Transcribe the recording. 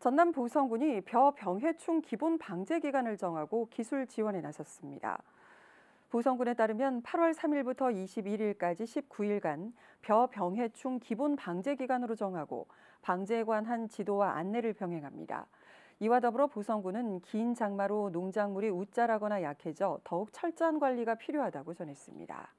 전남 보성군이 벼 병해충 기본 방제 기간을 정하고 기술 지원에 나섰습니다. 보성군에 따르면 8월 3일부터 21일까지 19일간 벼 병해충 기본 방제 기간으로 정하고 방제에 관한 지도와 안내를 병행합니다. 이와 더불어 보성군은 긴 장마로 농작물이 웃자라거나 약해져 더욱 철저한 관리가 필요하다고 전했습니다.